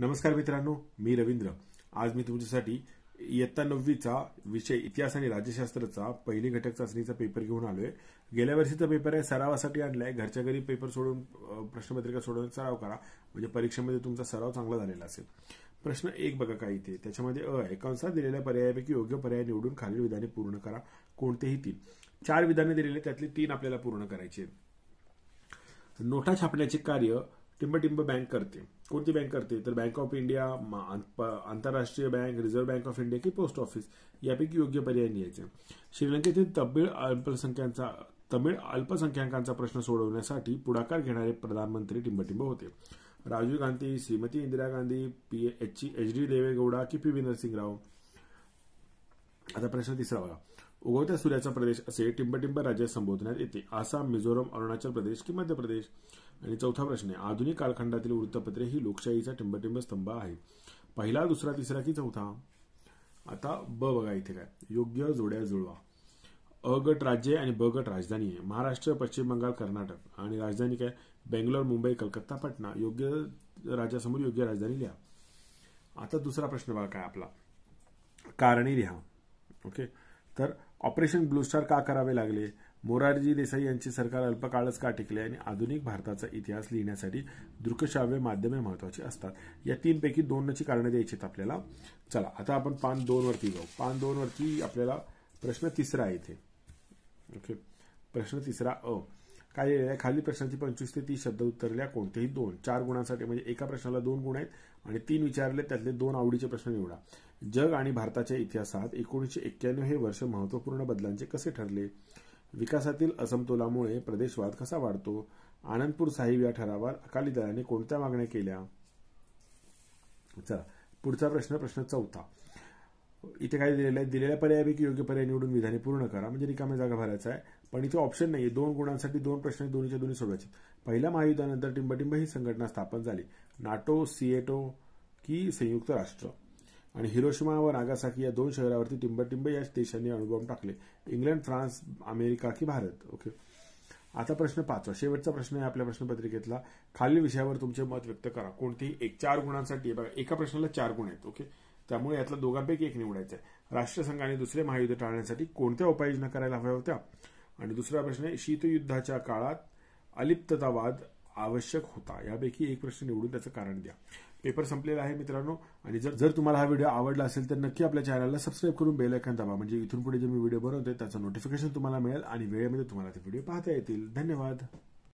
नमस्कार मित्रांनो मी रवींद्र आज मी तुमच्यासाठी इयत्ता नववीचा विषय इतिहास आणि राज्यशास्त्राचा पहिली घटक चाचणीचा पेपर घेऊन आलोय गेल्या वर्षीचा पेपर आहे सरावासाठी आणलाय घरच्या घरी पेपर सोडून प्रश्नपत्रिका सोडून सराव करा म्हणजे परीक्षेमध्ये तुमचा सराव चांगला झालेला असेल प्रश्न एक बघा काय इथे त्याच्यामध्ये अ आहे दिलेल्या पर्यायापैकी योग्य पर्याय निवडून खालील विधाने पूर्ण करा कोणतेही तीन चार विधाने दिलेले त्यातली तीन आपल्याला पूर्ण करायचे नोटा छापण्याचे कार्य टिंबटिंब बँक करते कोणती बँक करते तर बँक ऑफ इंडिया आंतरराष्ट्रीय bank reserve bank of India की पोस्ट ऑफिस यापैकी योग्य पर्याय नियायचे श्रीलंकेतील तमिळ अल्पसंख्यांचा तमिळ अल्पसंख्याकांचा प्रश्न सोडवण्यासाठी पुढाकार घेणारे प्रधानमंत्री टिंबटिंब होते Rajiv Gandhi Shrimati Indira Gandhi P H H D Deve Gowda की पी विनरसिंग राव आता प्रश्न तिसरा बघा उगवत्या सूर्याचा प्रदेश असे टिंबटिंब राज्य संबोधण्यात येते आसाम मिझोरम अरुणाचल प्रदेश की मध्य प्रदेश आणि चौथा प्रश्न आहे आधुनिक कालखंडातील वृत्तपत्रे ही लोकशाहीचा टिंबटिंब स्तंभ आहे पहिला दुसरा तिसरा की चौथा आता ब बघा इथे काय योग्य जोड्या जुळवा अ गट राज्य आणि ब गट राजधानी आहे महाराष्ट्र पश्चिम बंगाल कर्नाटक आणि राजधानी काय बेंगलोर मुंबई कलकत्ता पटना योग्य राज्यासमोर योग्य राजधानी लिहा आता दुसरा प्रश्न बघा काय आपला कारणे लिहा ओके तर ऑपरेशन ब्लू स्टार का करावे लागले मोरारजी देसाई यांची सरकार अल्पकाळच का टिकले आणि आधुनिक भारताचा इतिहास लिहिण्यासाठी दृकश्राव्य माध्यमे महत्वाची असतात या तीनपैकी दोनची कारणे द्यायची आपल्याला चला आता आपण पान वरती जाऊ पान वरती आपल्याला प्रश्न तिसरा इथे ओके प्रश्न तिसरा अ काय खाली प्रश्नाची पंचवीस ते तीस शब्द उत्तरल्या कोणतेही दोन चार गुणांसाठी म्हणजे एका प्रश्नाला दोन गुण आहेत आणि तीन विचारले त्यातले दोन आवडीचे प्रश्न निवडा जग आणि भारताच्या इतिहासात एकोणीसशे एक्क्याण्णव हे वर्ष महत्त्वपूर्ण बदलांचे कसे ठरले विकासातील असमतोलामुळे प्रदेशवाद कसा वाढतो आनंदपूर साहिब या ठरावर अकाली दलाने कोणत्या मागण्या केल्या चला पुढचा प्रश्न प्रश्न चौथा इथे काय दिलेलं आहे दिलेल्या पर्यायापैकी योग्य पर्याय निवडून विधाने पूर्ण करा म्हणजे रिकाम्या जागा भरायचा आहे पण इथे ऑप्शन नाही दोन गुणांसाठी दोन प्रश्न दोन्हीच्या दोन्ही सोडवायचे पहिल्या महायुद्धानंतर टिंबटिंब ही संघटना स्थापन झाली नाटो सीएटो की संयुक्त राष्ट्र आणि हिरोशिमा व नागासाकी या दोन शहरावरती टिंबटिंब या देशांनी अणुबॉम्ब टाकले इंग्लंड फ्रान्स अमेरिका की भारत ओके आता प्रश्न पाचवा शेवटचा प्रश्न आहे आपल्या प्रश्नपत्रिकेतला खालील विषयावर तुमचे मत व्यक्त करा कोणती एक चार गुणांसाठी बघा एका प्रश्नाला चार गुण आहेत ओके त्यामुळे यातला दोघांपैकी एक निवडायचा आहे राष्ट्रसंघाने दुसरे महायुद्ध टाळण्यासाठी कोणत्या उपाययोजना करायला हव्या होत्या आणि दुसरा प्रश्न आहे शीतयुद्धाच्या काळात अलिप्ततावाद आवश्यक होता यापैकी एक प्रश्न निवडून त्याचं कारण द्या पेपर संपलेला आहे मित्रांनो आणि जर जर तुम्हाला हा व्हिडिओ आवडला असेल तर नक्की आपल्या चॅनलला सबस्क्राईब करून बेल आयकॉन दाबा म्हणजे इथून पुढे जे मी व्हिडिओ बनवतोय त्याचं नोटिफिकेशन तुम्हाला मिळेल आणि वेळेमध्ये तुम्हाला ते व्हिडिओ पाहता येतील धन्यवाद